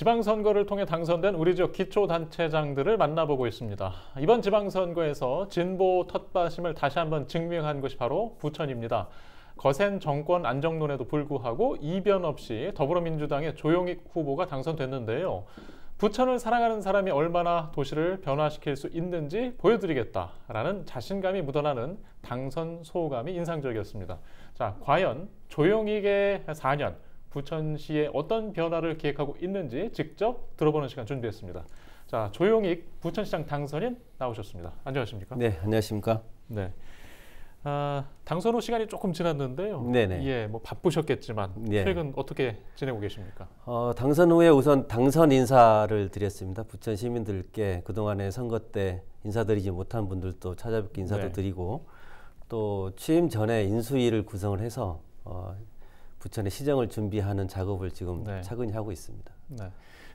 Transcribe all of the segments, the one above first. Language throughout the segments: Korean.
지방선거를 통해 당선된 우리 지역 기초단체장들을 만나보고 있습니다. 이번 지방선거에서 진보 텃밭임을 다시 한번 증명한 것이 바로 부천입니다. 거센 정권 안정론에도 불구하고 이변 없이 더불어민주당의 조용익 후보가 당선됐는데요. 부천을 사랑하는 사람이 얼마나 도시를 변화시킬 수 있는지 보여드리겠다라는 자신감이 묻어나는 당선 소감이 인상적이었습니다. 자, 과연 조용익의 4년, 부천시에 어떤 변화를 기획하고 있는지 직접 들어보는 시간 준비했습니다. 자, 조용익 부천시장 당선인 나오셨습니다. 안녕하십니까? 네, 안녕하십니까? 네. 아, 당선 후 시간이 조금 지났는데요. 네네. 네. 예, 뭐 바쁘셨겠지만 네. 최근 어떻게 지내고 계십니까? 어, 당선 후에 우선 당선 인사를 드렸습니다. 부천 시민들께 그동안에 선거 때 인사드리지 못한 분들도 찾아뵙기 인사도 네. 드리고 또 취임 전에 인수위를 구성을 해서 어, 부천의 시정을 준비하는 작업을 지금 네. 차근히 하고 있습니다. 네.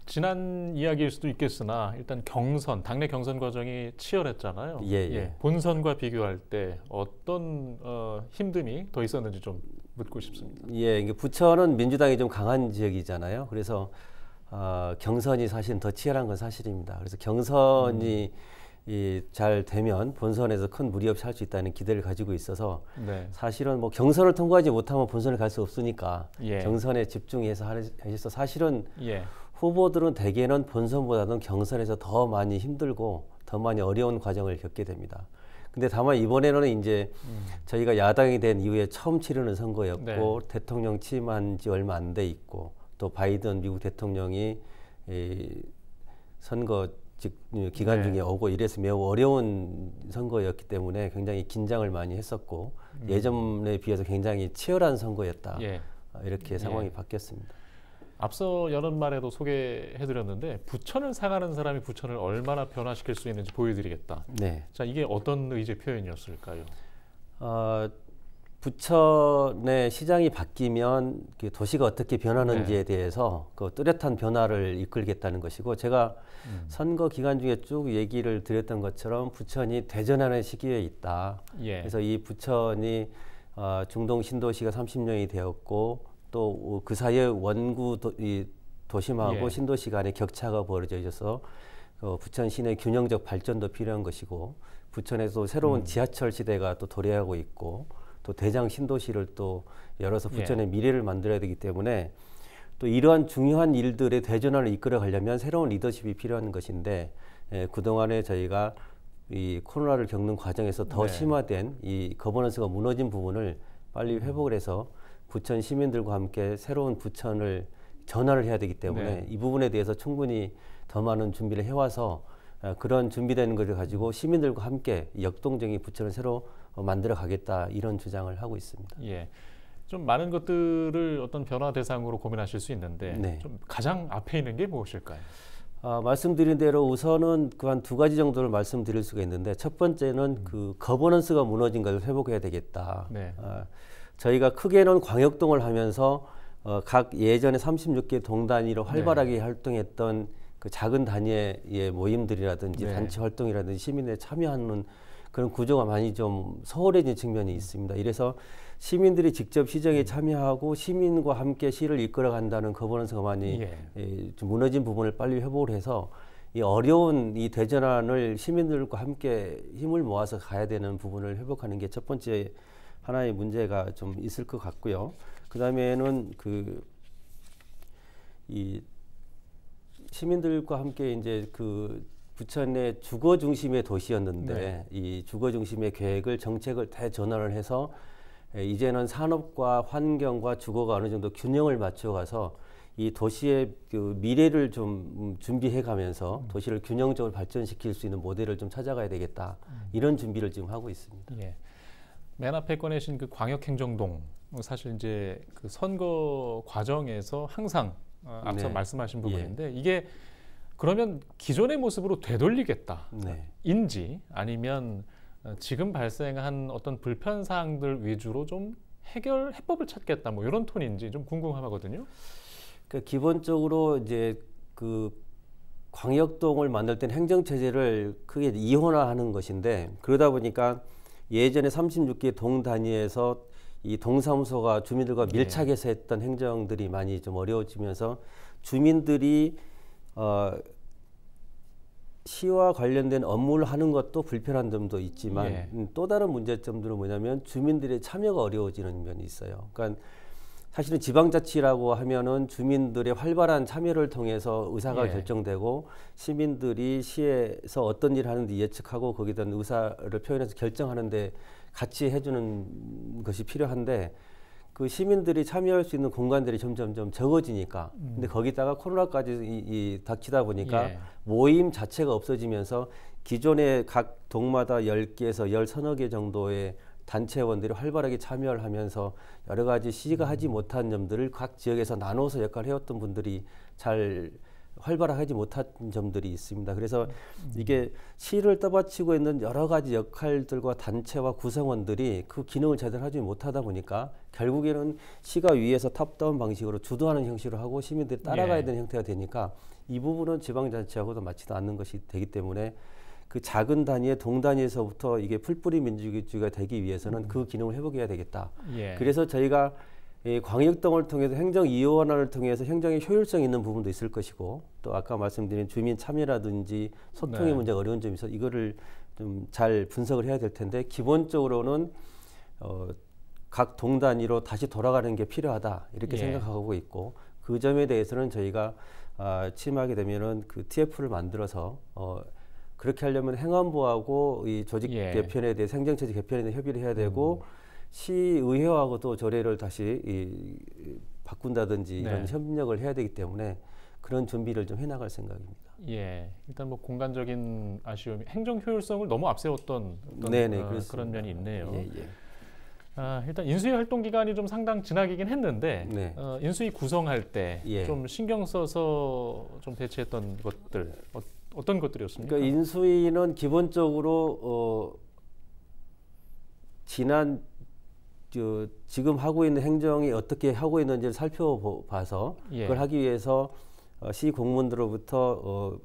지난 이야기일 수도 있겠으나 일단 경선 당내 경선 과정이 치열했잖아요. 예, 예. 예. 본선과 비교할 때 어떤 어, 힘듦이 더 있었는지 좀 묻고 싶습니다. 예, 이게 부천은 민주당이 좀 강한 지역이잖아요. 그래서 어, 경선이 사실 더 치열한 건 사실입니다. 그래서 경선이 음. 이잘 되면 본선에서 큰 무리 없이 할 수 있다는 기대를 가지고 있어서 네. 사실은 뭐 경선을 통과하지 못하면 본선을 갈 수 없으니까 예. 경선에 집중해서 해서 사실은 예. 후보들은 대개는 본선보다는 경선에서 더 많이 힘들고 더 많이 어려운 과정을 겪게 됩니다. 근데 다만 이번에는 이제 음. 저희가 야당이 된 이후에 처음 치르는 선거였고 네. 대통령 취임한 지 얼마 안 돼 있고 또 바이든 미국 대통령이 이 선거 즉 예, 기간 네. 중에 오고 이래서 매우 어려운 선거였기 때문에 굉장히 긴장을 많이 했었고 음. 예전에 비해서 굉장히 치열한 선거였다 예. 아, 이렇게 예. 상황이 예. 바뀌었습니다. 앞서 여름말에도 소개해드렸는데 부천을 상하는 사람이 부천을 얼마나 변화시킬 수 있는지 보여드리겠다. 네. 자 이게 어떤 의제 표현이었을까요? 어, 부천 의 시장이 바뀌면 그 도시가 어떻게 변하는지에 네. 대해서 그 뚜렷한 변화를 이끌겠다는 것이고 제가 음. 선거 기간 중에 쭉 얘기를 드렸던 것처럼 부천이 대전하는 시기에 있다. 예. 그래서 이 부천이 어, 중동 신도시가 30년이 되었고 또 그 사이에 원구 도, 이 도심하고 예. 신도시 간의 격차가 벌어져 있어서 그 부천 시내 균형적 발전도 필요한 것이고 부천에서 새로운 음. 지하철 시대가 또 도래하고 있고 또 대장 신도시를 또 열어서 부천의 예. 미래를 만들어야 되기 때문에 또 이러한 중요한 일들의 대전환을 이끌어 가려면 새로운 리더십이 필요한 것인데 예, 그동안에 저희가 이 코로나를 겪는 과정에서 더 네. 심화된 이 거버넌스가 무너진 부분을 빨리 회복을 해서 부천 시민들과 함께 새로운 부천을 전환을 해야 되기 때문에 네. 이 부분에 대해서 충분히 더 많은 준비를 해와서 어, 그런 준비된는 것을 가지고 시민들과 함께 역동적인 부처를 새로 어, 만들어 가겠다 이런 주장을 하고 있습니다. 예. 좀 많은 것들을 어떤 변화 대상으로 고민하실 수 있는데 네. 좀 가장 앞에 있는 게 무엇일까요? 아, 말씀드린 대로 우선은 그 한 두 가지 정도를 말씀드릴 수가 있는데 첫 번째는 음. 그 거버넌스가 무너진 것을 회복해야 되겠다. 네. 아, 저희가 크게는 광역동을 하면서 어, 각 예전에 36개 동 단위로 활발하게 네. 활동했던 그 작은 단위의 모임들이라든지 네. 단체 활동이라든지 시민에 참여하는 그런 구조가 많이 좀 소홀해진 측면이 있습니다. 이래서 시민들이 직접 시정에 음. 참여하고 시민과 함께 시를 이끌어간다는 거버넌스가 많이 예. 예, 좀 무너진 부분을 빨리 회복을 해서 이 어려운 이 대전환을 시민들과 함께 힘을 모아서 가야 되는 부분을 회복하는 게 첫 번째 하나의 문제가 좀 있을 것 같고요. 그다음에는 그 다음에는 그이 시민들과 함께 이제 그 부천의 주거 중심의 도시였는데 네. 이 주거 중심의 계획을 정책을 대전환을 해서 이제는 산업과 환경과 주거가 어느 정도 균형을 맞춰가서 이 도시의 그 미래를 좀 준비해 가면서 음. 도시를 균형적으로 발전시킬 수 있는 모델을 좀 찾아가야 되겠다 음. 이런 준비를 지금 하고 있습니다. 예. 맨 앞에 꺼내신 그 광역행정동 사실 이제 그 선거 과정에서 항상 어, 네. 앞서 네. 말씀하신 부분인데 예. 이게 그러면 기존의 모습으로 되돌리겠다인지 네. 아니면 어, 지금 발생한 어떤 불편 사항들 위주로 좀 해결 해법을 찾겠다 뭐 이런 톤인지 좀 궁금하거든요. 그러니까 기본적으로 이제 그 광역동을 만들 때 행정체제를 크게 이혼화하는 것인데 그러다 보니까 예전에 36개 동 단위에서 이 동사무소가 주민들과 네. 밀착해서 했던 행정들이 많이 좀 어려워지면서 주민들이 어, 시와 관련된 업무를 하는 것도 불편한 점도 있지만 예. 또 다른 문제점들은 뭐냐면 주민들의 참여가 어려워지는 면이 있어요. 그러니까 사실은 지방자치라고 하면은 주민들의 활발한 참여를 통해서 의사가 예. 결정되고 시민들이 시에서 어떤 일을 하는지 예측하고 거기에 대한 의사를 표현해서 결정하는데 같이 해주는 것이 필요한데 그 시민들이 참여할 수 있는 공간들이 점점점 적어지니까 음. 근데 거기다가 코로나까지 이, 이 닥치다 보니까 예. 모임 자체가 없어지면서 기존의 각 동마다 열개에서열서너개 정도의 단체원들이 활발하게 참여를 하면서 여러 가지 시가 음. 하지 못한 점들을 각 지역에서 나눠서 역할을 해왔던 분들이 잘 활발하지 못한 점들이 있습니다. 그래서 음, 음. 이게 시를 떠받치고 있는 여러 가지 역할들과 단체와 구성원들이 그 기능을 제대로 하지 못하다 보니까 결국에는 시가 위에서 탑다운 방식으로 주도하는 형식으로 하고 시민들이 따라가야 예. 되는 예. 형태가 되니까 이 부분은 지방자치하고도 맞지도 않는 것이 되기 때문에 그 작은 단위의 동단위에서부터 이게 풀뿌리 민주주의가 되기 위해서는 음. 그 기능을 회복해야 되겠다. 예. 그래서 저희가 이 광역동을 통해서 행정 2 원화를 통해서 행정의 효율성 있는 부분도 있을 것이고 또 아까 말씀드린 주민 참여라든지 소통의 네. 문제 가 어려운 점이 있어 이거를 좀 잘 분석을 해야 될 텐데 기본적으로는 어, 각 동 단위로 다시 돌아가는 게 필요하다 이렇게 예. 생각하고 있고 그 점에 대해서는 저희가 아, 취임하게 되면은 그 TF를 만들어서 어, 그렇게 하려면 행안부하고 이 조직 예. 개편에 대해 생정체제 개편에 대해 협의를 해야 되고 음. 시의회하고 도 조례를 다시 이, 바꾼다든지 이런 네. 협력을 해야 되기 때문에 그런 준비를 좀 해나갈 생각입니다. 예, 일단 뭐 공간적인 아쉬움 행정 효율성을 너무 앞세웠던 네네, 네, 어, 그런 면이 있네요. 예, 예. 아, 일단 인수위 활동 기간이 좀 상당 지나기긴 했는데 네. 어, 인수위 구성할 때좀 예. 신경 써서 좀 대체했던 것들 어, 떤 것들이었습니까? 그러니까 인수위는 기본적으로 어, 지난 저 지금 하고 있는 행정이 어떻게 하고 있는지를 살펴봐서 예. 그걸 하기 위해서 어, 시 공무원들로부터 어,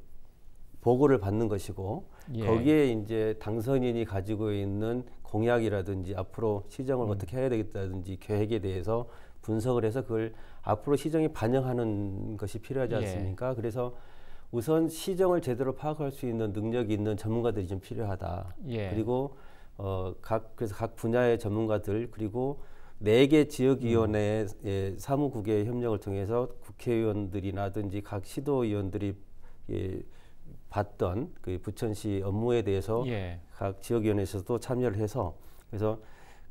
보고를 받는 것이고 예. 거기에 이제 당선인이 가지고 있는 공약이라든지 앞으로 시정을 음. 어떻게 해야 되겠다든지 계획에 대해서 분석을 해서 그걸 앞으로 시정이 반영하는 것이 필요하지 예. 않습니까? 예. 그래서 우선 시정을 제대로 파악할 수 있는 능력이 있는 전문가들이 좀 필요하다. 예. 그리고 어, 각 그래서 각 분야의 전문가들 그리고 네 개 지역위원회의 예, 사무국의 협력을 통해서 국회의원들이나든지 각시도위원들이 예, 봤던 그 부천시 업무에 대해서 예. 각 지역위원회에서도 참여를 해서 그래서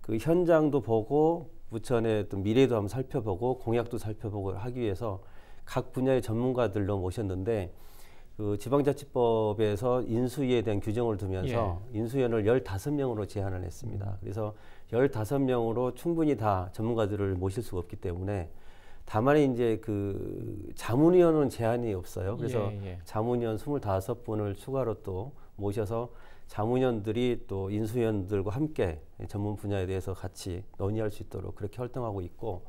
그 현장도 보고 부천의 또 미래도 한번 살펴보고 공약도 살펴보고 하기 위해서 각 분야의 전문가들로 모셨는데 그 지방자치법에서 인수위에 대한 규정을 두면서 예. 인수위원을 15명으로 제한을 했습니다. 음. 그래서 15명으로 충분히 다 전문가들을 모실 수가 없기 때문에 다만 이제 그 자문위원은 제한이 없어요. 그래서 예, 예. 자문위원 25분을 추가로 또 모셔서 자문위원들이 또 인수위원들과 함께 전문 분야에 대해서 같이 논의할 수 있도록 그렇게 활동하고 있고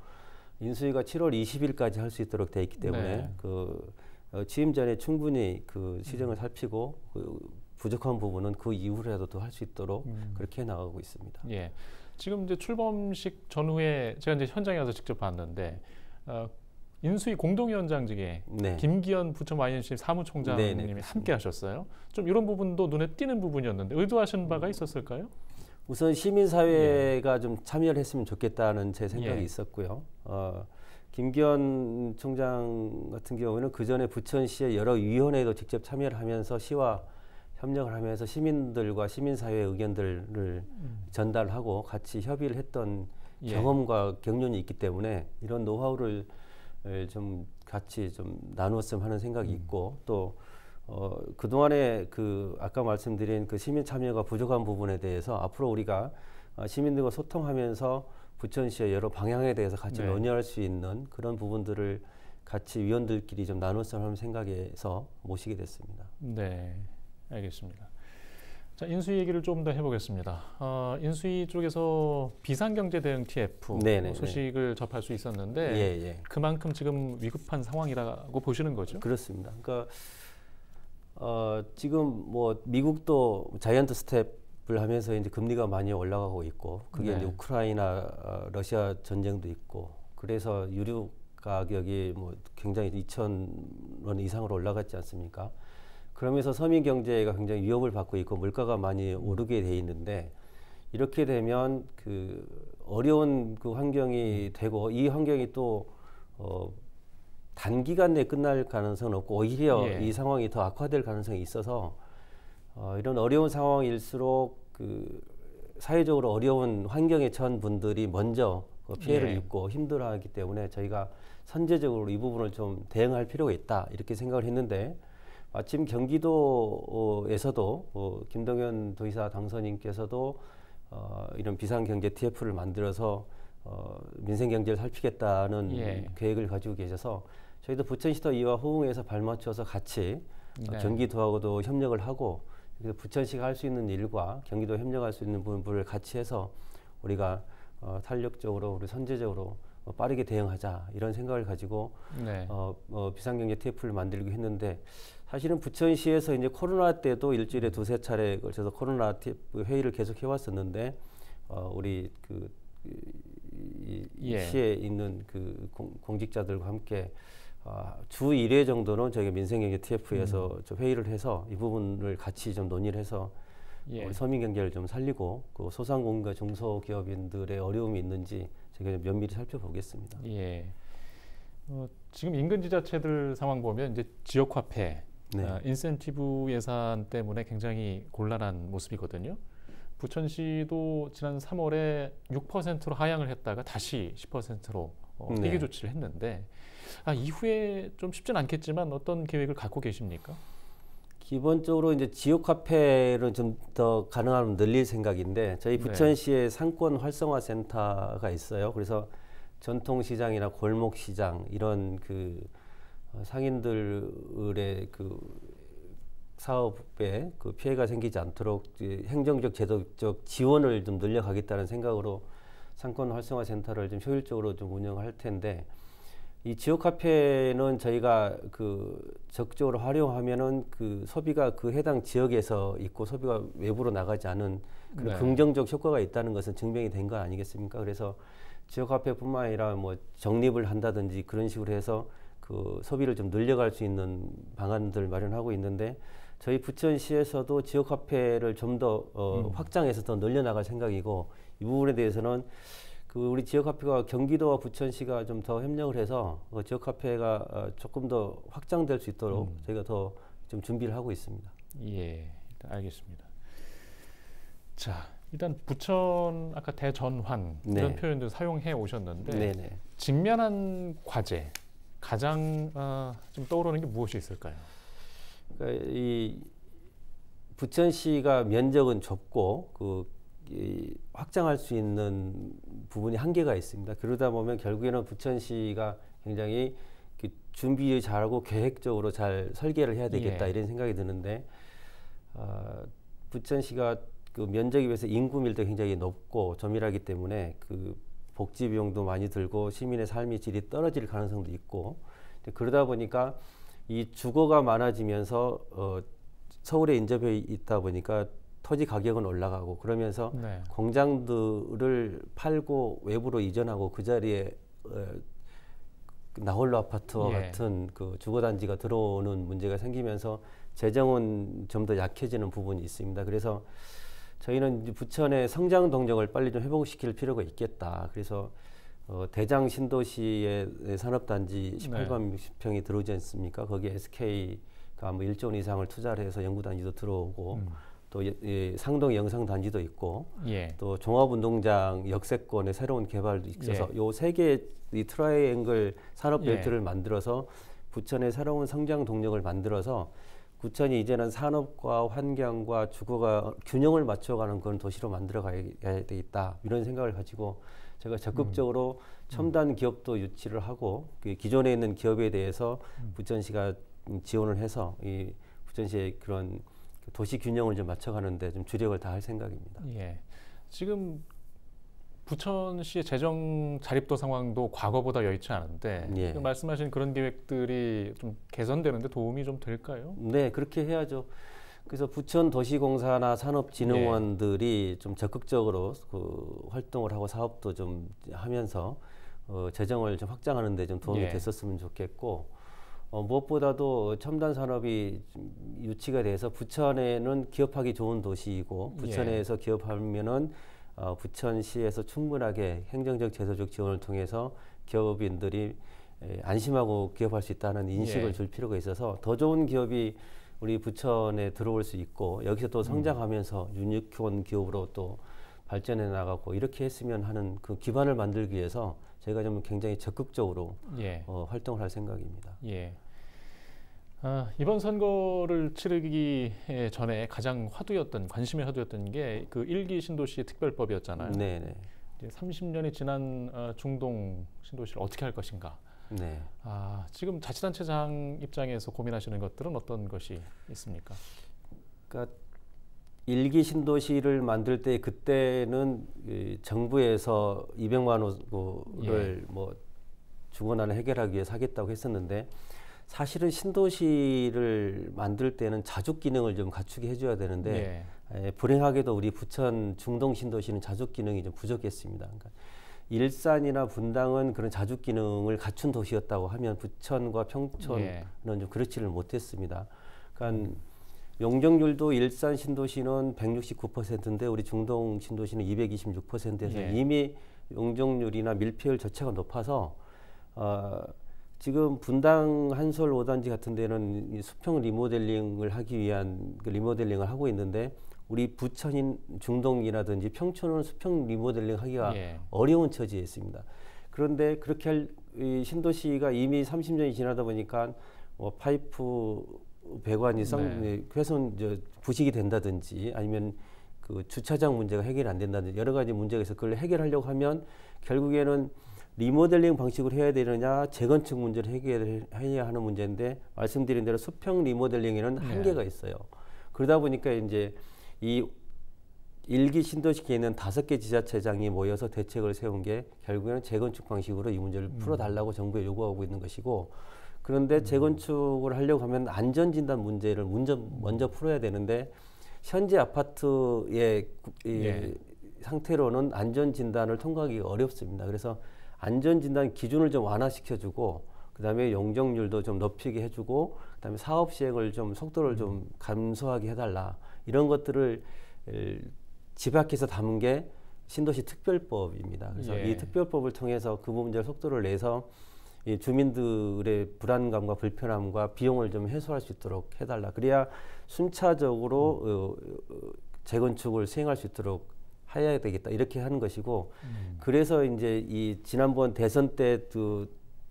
인수위가 7월 20일까지 할 수 있도록 돼 있기 때문에 네. 그 어, 취임 전에 충분히 그 시정을 음. 살피고 그 부족한 부분은 그 이후라도 더할수 있도록 음. 그렇게 해 나가고 있습니다. 예. 지금 이제 출범식 전후에 제가 이제 현장에 가서 직접 봤는데 어, 인수위 공동위원장직에 네. 김기현 부천 YNC 사무총장님이 네네. 네, 함께 하셨어요. 좀 이런 부분도 눈에 띄는 부분이었는데 의도하신 바가 음. 있었을까요? 우선 시민사회가 예. 좀 참여를 했으면 좋겠다는 제 생각이 예. 있었고요. 어, 김기현 총장 같은 경우는 그 전에 부천시의 여러 위원회에도 직접 참여를 하면서 시와 협력을 하면서 시민들과 시민사회의 의견들을 음. 전달하고 같이 협의를 했던 예. 경험과 경륜이 있기 때문에 이런 노하우를 좀 같이 좀 나누었으면 하는 생각이 음. 있고 또 어, 그동안에 그 아까 말씀드린 그 시민 참여가 부족한 부분에 대해서 앞으로 우리가 어, 시민들과 소통하면서 부천시의 여러 방향에 대해서 같이 네. 논의할 수 있는 그런 부분들을 같이 위원들끼리 좀 나눴으면 하는 생각에서 모시게 됐습니다. 네, 알겠습니다. 자, 인수위 얘기를 좀 더 해보겠습니다. 어, 인수위 쪽에서 비상경제대응 TF 네네 네. 소식을 접할 수 있었는데 예, 예. 그만큼 지금 위급한 상황이라고 보시는 거죠? 그렇습니다. 그러니까 어, 지금 뭐 미국도 자이언트 스텝 을 하면서 이제 금리가 많이 올라가고 있고 그게 네. 이제 우크라이나 어, 러시아 전쟁도 있고 그래서 유류 가격이 뭐 굉장히 2천 원 이상으로 올라갔지 않습니까? 그러면서 서민 경제가 굉장히 위협을 받고 있고 물가가 많이 음. 오르게 돼 있는데 이렇게 되면 그 어려운 그 환경이 음. 되고 이 환경이 또 어, 단기간 내에 끝날 가능성은 없고 오히려 예. 이 상황이 더 악화될 가능성이 있어서 어, 이런 어려운 상황일수록 그 사회적으로 어려운 환경에 처한 분들이 먼저 그 피해를 예. 입고 힘들어하기 때문에 저희가 선제적으로 이 부분을 좀 대응할 필요가 있다 이렇게 생각을 했는데 마침 경기도에서도 어, 김동연 도의사 당선인께서도 어, 이런 비상경제 TF를 만들어서 어, 민생경제를 살피겠다는 예. 계획을 가지고 계셔서 저희도 부천시도 이와 호응에서 발맞춰서 같이 네. 어, 경기도하고도 협력을 하고 그래서 부천시가 할 수 있는 일과 경기도 협력할 수 있는 부분을 같이 해서 우리가 어, 탄력적으로 우리 선제적으로 어, 빠르게 대응하자 이런 생각을 가지고 네. 어, 어, 비상경제 TF를 만들고 했는데 사실은 부천시에서 이제 코로나 때도 일주일에 두세 차례 걸쳐서 코로나 TF 회의를 계속 해왔었는데 어, 우리 그 이, 이 예. 시에 있는 그 공, 공직자들과 함께 어, 주 1회 정도는 저희가 민생경제 TF에서 음. 좀 회의를 해서 이 부분을 같이 좀 논의를 해서 예. 서민경제를 좀 살리고 그 소상공인과 중소기업인들의 어려움이 있는지 저희가 좀 면밀히 살펴보겠습니다. 예. 어, 지금 인근 지자체들 상황 보면 이제 지역화폐 네. 어, 인센티브 예산 때문에 굉장히 곤란한 모습이거든요. 부천시도 지난 3월에 6%로 하향을 했다가 다시 10%로 어, 네. 회계 조치를 했는데 아, 이후에 좀 쉽진 않겠지만 어떤 계획을 갖고 계십니까? 기본적으로 이제 지역 화폐를 좀 더 가능하면 늘릴 생각인데 저희 부천시에 네. 상권 활성화 센터가 있어요. 그래서 전통 시장이나 골목 시장 이런 그 어, 상인들의 그 사업에 그 피해가 생기지 않도록 행정적 제도적 지원을 좀 늘려가겠다는 생각으로 상권 활성화 센터를 좀 효율적으로 좀 운영할 텐데 이 지역 화폐는 저희가 그 적극적으로 활용하면은 그 소비가 그 해당 지역에서 있고 소비가 외부로 나가지 않은 그런 네. 긍정적 효과가 있다는 것은 증명이 된 거 아니겠습니까? 그래서 지역 화폐뿐만 아니라 뭐 적립을 한다든지 그런 식으로 해서 그 소비를 좀 늘려갈 수 있는 방안들 마련하고 있는데 저희 부천시에서도 지역 화폐를 좀 더 어, 음. 확장해서 더 늘려나갈 생각이고 이 부분에 대해서는 그 우리 지역화폐가 경기도와 부천시가 좀 더 협력을 해서 어, 지역화폐가 어, 조금 더 확장될 수 있도록 음. 저희가 더 좀 준비를 하고 있습니다. 예, 알겠습니다. 자, 일단 부천 아까 대전환 네. 이런 표현도 사용해 오셨는데 네네. 네. 직면한 과제 가장 어, 좀 떠오르는 게 무엇이 있을까요? 그러니까 이 부천시가 면적은 좁고 그 확장할 수 있는 부분이 한계가 있습니다. 그러다 보면 결국에는 부천시가 굉장히 그 준비 잘하고 계획적으로 잘 설계를 해야 되겠다 예. 이런 생각이 드는데 어, 부천시가 그 면적에 비해서 인구 밀도 굉장히 높고 점유하기 때문에 그 복지 비용도 많이 들고 시민의 삶의 질이 떨어질 가능성도 있고 그러다 보니까 이 주거가 많아지면서 어, 서울에 인접해 있다 보니까 토지 가격은 올라가고 그러면서 네. 공장들을 팔고 외부로 이전하고 그 자리에 어, 나홀로 아파트와 예. 같은 그 주거단지가 들어오는 문제가 생기면서 재정은 좀 더 약해지는 부분이 있습니다. 그래서 저희는 부천의 성장 동력을 빨리 좀 회복시킬 필요가 있겠다. 그래서 어, 대장 신도시의 산업단지 18만 네. 평이 들어오지 않습니까? 거기에 SK가 뭐 1조 원 이상을 투자를 해서 연구단지도 들어오고 음. 또 예, 예 상동 영상단지도 있고 예. 또 종합운동장 역세권의 새로운 개발도 있어서 예. 요세 개의 트라이앵글 산업 예. 벨트를 만들어서 부천의 새로운 성장 동력을 만들어서 부천이 이제는 산업과 환경과 주거가 균형을 맞춰가는 그런 도시로 만들어 가야 되겠다 이런 생각을 가지고 제가 적극적으로 음. 음. 첨단 기업도 유치를 하고 그 기존에 있는 기업에 대해서 음. 부천시가 지원을 해서 이 부천시의 그런 도시 균형을 좀 맞춰가는데 좀 주력을 다 할 생각입니다. 예. 지금 부천시의 재정 자립도 상황도 과거보다 여의치 않은데 예. 말씀하신 그런 계획들이 좀 개선되는데 도움이 좀 될까요? 네, 그렇게 해야죠. 그래서 부천 도시공사나 산업진흥원들이 예. 좀 적극적으로 그 활동을 하고 사업도 좀 하면서 어, 재정을 좀 확장하는데 좀 도움이 예. 됐었으면 좋겠고 어, 무엇보다도 첨단 산업이 유치가 돼서 부천에는 기업하기 좋은 도시이고 예. 부천에서 예. 기업하면은 어, 부천시에서 충분하게 행정적 제도적 지원을 통해서 기업인들이 에, 안심하고 기업할 수 있다는 예. 인식을 예. 줄 필요가 있어서 더 좋은 기업이 우리 부천에 들어올 수 있고 여기서 또 음. 성장하면서 음. 유니콘 기업으로 또 발전해 나가고 이렇게 했으면 하는 그 기반을 만들기 위해서 저희가 좀 굉장히 적극적으로 예. 어, 활동을 할 생각입니다. 예. 아, 이번 선거를 치르기 전에 가장 화두였던 관심의 화두였던 게 그 일기 신도시 특별법이었잖아요. 네네. 네. 이제 30년이 지난 어, 중동 신도시를 어떻게 할 것인가. 네. 아, 지금 자치단체장 입장에서 고민하시는 것들은 어떤 것이 있습니까? 그러니까 일기 신도시를 만들 때 그때는 정부에서 200만 원을 예. 뭐주거난을 해결하기 위해 사겠다고 했었는데 사실은 신도시를 만들 때는 자족 기능을 좀 갖추게 해줘야 되는데 예. 에, 예, 불행하게도 우리 부천 중동 신도시는 자족 기능이 좀 부족했습니다. 그러니까 일산이나 분당은 그런 자족 기능을 갖춘 도시였다고 하면 부천과 평촌은 예. 좀 그렇지를 못했습니다. 그러니까 용적률도 일산 신도시는 169%인데 우리 중동 신도시는 226%에서 예. 이미 용적률이나 밀폐율 자체가 높아서 어, 지금 분당 한솔 5단지 같은 데는 수평 리모델링을 하기 위한 그 리모델링을 하고 있는데 우리 부천인 중동이라든지 평촌은 수평 리모델링 하기가 예. 어려운 처지에 있습니다. 그런데 그렇게 할이 신도시가 이미 30년이 지나다 보니까 뭐 파이프 배관이 쌍, 네. 예, 훼손 저, 부식이 된다든지 아니면 그 주차장 문제가 해결이 안 된다든지 여러 가지 문제가 있어 그걸 해결하려고 하면 결국에는 리모델링 방식으로 해야 되느냐 재건축 문제를 해결해야 하는 문제인데 말씀드린 대로 수평 리모델링에는 네. 한계가 있어요. 그러다 보니까 이제 이 일기 신도시에 있는 다섯 개 지자체장이 모여서 대책을 세운 게 결국에는 재건축 방식으로 이 문제를 음. 풀어달라고 정부에 요구하고 있는 것이고 그런데 음. 재건축을 하려고 하면 안전 진단 문제를 먼저, 먼저 풀어야 되는데 현재 아파트의 이 네. 상태로는 안전 진단을 통과하기 어렵습니다. 그래서 안전진단 기준을 좀 완화시켜주고 그다음에 용적률도 좀 높이게 해주고 그다음에 사업 시행을 좀 속도를 좀 음. 감소하게 해달라 이런 것들을 집약해서 담은 게 신도시 특별법입니다. 그래서 예. 이 특별법을 통해서 그 문제를 속도를 내서 이 주민들의 불안감과 불편함과 비용을 좀 해소할 수 있도록 해달라. 그래야 순차적으로 음. 어, 어 재건축을 시행할 수 있도록 해야 되겠다 이렇게 하는 것이고 음. 그래서 이제 이 지난번 대선 때도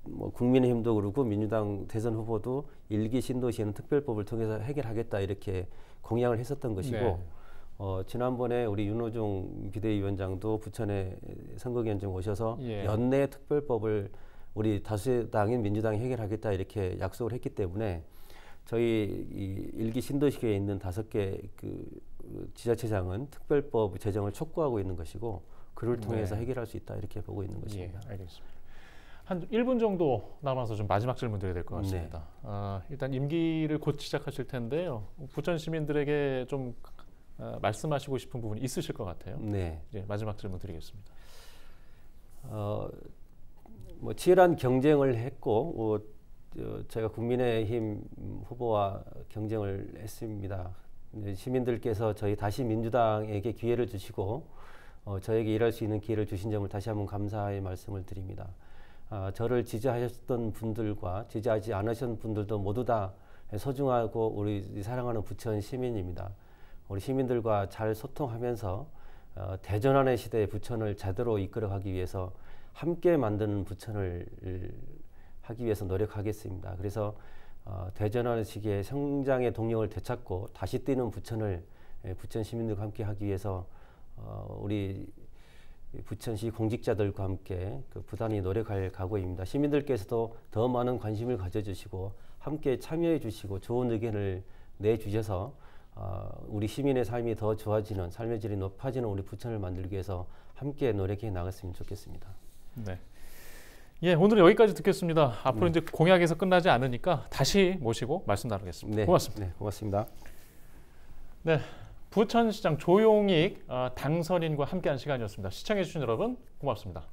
뭐 국민의힘도 그렇고 민주당 대선 후보도 일기 신도시는 특별법을 통해서 해결하겠다 이렇게 공약을 했었던 것이고 네. 어, 지난번에 우리 윤호중 비대위원장도 부천에 선거견정 오셔서 예. 연내 특별법을 우리 다수당인 민주당이 해결하겠다 이렇게 약속을 했기 때문에 저희 이 일기 신도시계에 있는 다섯 개그 지자체장은 특별법 제정을 촉구하고 있는 것이고 그를 네. 통해서 네. 해결할 수 있다 이렇게 보고 있는 예, 것입니다. 예, 알겠습니다. 한 1분 정도 남아서 좀 마지막 질문 드려야 될것 음, 네. 같습니다. 네. 아, 일단 임기를 곧 시작하실 텐데요. 부천 시민들에게 좀 아, 말씀하시고 싶은 부분이 있으실 것 같아요. 네. 예, 마지막 질문 드리겠습니다. 어, 뭐 치열한 경쟁을 했고 어, 제가 국민의힘 후보와 경쟁을 했습니다. 네, 시민들께서 저희 다시 민주당에게 기회를 주시고 어, 저에게 일할 수 있는 기회를 주신 점을 다시 한번 감사의 말씀을 드립니다. 아, 저를 지지하셨던 분들과 지지하지 않으셨던 분들도 모두 다 소중하고 우리 사랑하는 부천 시민입니다. 우리 시민들과 잘 소통하면서 어, 대전환의 시대의 부천을 제대로 이끌어가기 위해서 함께 만드는 부천을 하기 위해서 노력하겠습니다. 그래서 어, 대전환의식의 성장의 동력을 되찾고 다시 뛰는 부천을 예, 부천 시민들과 함께 하기 위해서 어, 우리 부천시 공직자들과 함께 그 부단히 노력할 각오입니다. 시민들께서도 더 많은 관심을 가져주시고 함께 참여해 주시고 좋은 의견을 내주셔서 어, 우리 시민의 삶이 더 좋아지는 삶의 질이 높아지는 우리 부천을 만들기 위해서 함께 노력해 나갔으면 좋겠습니다. 네. 예, 오늘은 여기까지 듣겠습니다. 앞으로 네. 이제 공약에서 끝나지 않으니까 다시 모시고 말씀 나누겠습니다. 네. 고맙습니다. 네, 고맙습니다. 네, 부천시장 조용익 어, 당선인과 함께한 시간이었습니다. 시청해주신 여러분 고맙습니다.